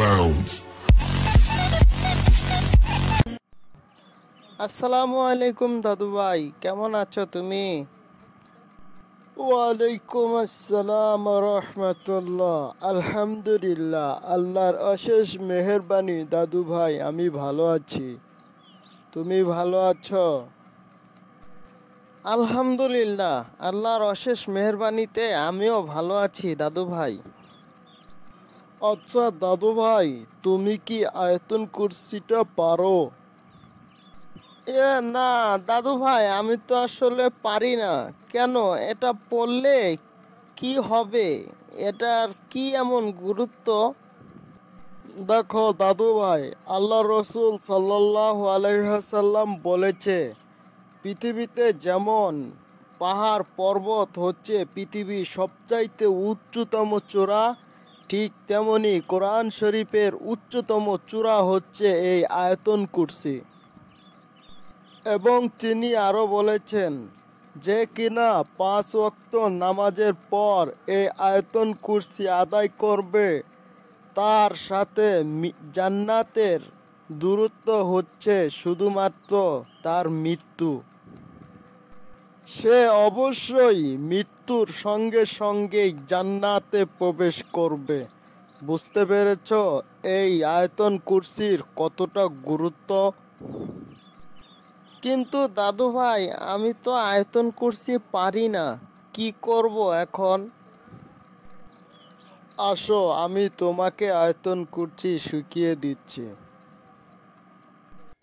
bounds. আসসালামু আলাইকুম দাদু ভাই কেমন আছো তুমি ওয়ালাইকুম আসসালাম রহমতুল্লাহ আলহামদুলিল্লাহ আল্লাহর অশেষ মেহরবানি দাদু ভাই আমি ভালো আছি তুমি ভালো আছো আলহামদুলিল্লাহ আল্লাহর অশেষ মেহরবানিতে আমিও ভালো আছি দাদু ভাই আচ্ছা দাদু ভাই তুমি কি আয়তন কুরসিটা পারো এ না দাদু ভাই আমি তো আসলে পারি না কেন এটা পড়লে কি হবে এটার কি এমন গুরুত্ব দেখো দাদু ভাই আল্লাহ রসুল সাল্লাহ আলহাসাল্লাম বলেছে পৃথিবীতে যেমন পাহাড় পর্বত হচ্ছে পৃথিবীর সবচাইতে উচ্চতম চূড়া ঠিক তেমনি কোরআন শরীফের উচ্চতম চূড়া হচ্ছে এই আয়তন কুরসি এবং তিনি আরও বলেছেন যে কিনা পাঁচ অক্ত নামাজের পর এই আয়তন কুরসি আদায় করবে তার সাথে জান্নাতের দূরত্ব হচ্ছে শুধুমাত্র তার মৃত্যু সে অবশ্যই মৃত্যুর সঙ্গে সঙ্গেই জান্নাতে প্রবেশ করবে বুঝতে পেরেছ এই আয়তন কুরসির কতটা গুরুত্ব কিন্তু দাদু ভাই আমি তো আয়তন কুরসি পারি না কি করব এখন আসো আমি তোমাকে আয়তন কুরসি শুকিয়ে দিচ্ছি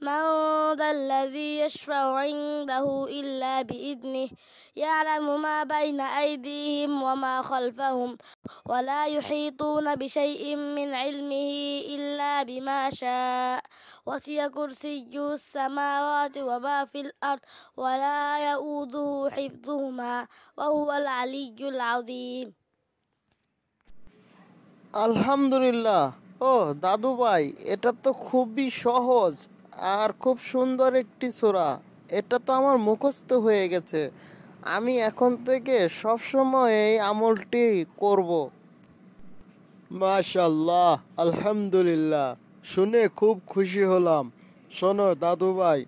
من ذا الذي يشفع عنده إلا بإذنه يعلم ما بين أيديهم وما خلفهم ولا يحيطون بشيء من علمه إلا بما شاء وسي كرسي السماوات وما في الأرض ولا يؤوده حفظهما وهو العلي العظيم لله ও দাদু ভাই এটা তো খুবই সহজ আর খুব সুন্দর একটি সোরা এটা তো আমার মুখস্থ হয়ে গেছে আমি এখন থেকে সবসময় এই আমলটি করব মাশাল্লাহ আলহামদুলিল্লাহ শুনে খুব খুশি হলাম শোনো দাদুভাই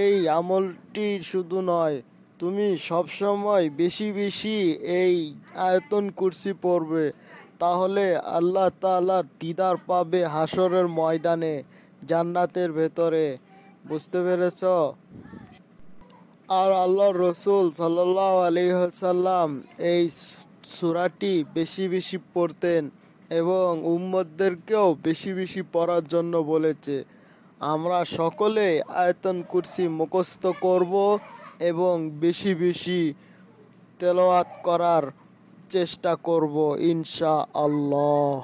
এই আমলটি শুধু নয় তুমি সবসময় বেশি বেশি এই আয়তন কুর্সি পড়বে তাহলে আল্লাহ তালার দিদার পাবে হাসরের ময়দানে জান্নাতের ভেতরে বুঝতে পেরেছ আর আল্লাহ রসুল সাল্লাহ হাসাল্লাম এই সুরাটি বেশি বেশি পড়তেন এবং উম্মদদেরকেও বেশি বেশি পড়ার জন্য বলেছে আমরা সকলে আয়তন কুরসি মুখস্থ করব এবং বেশি বেশি তেলোয়াত করার চেষ্টা করব ইনশা আল্লাহ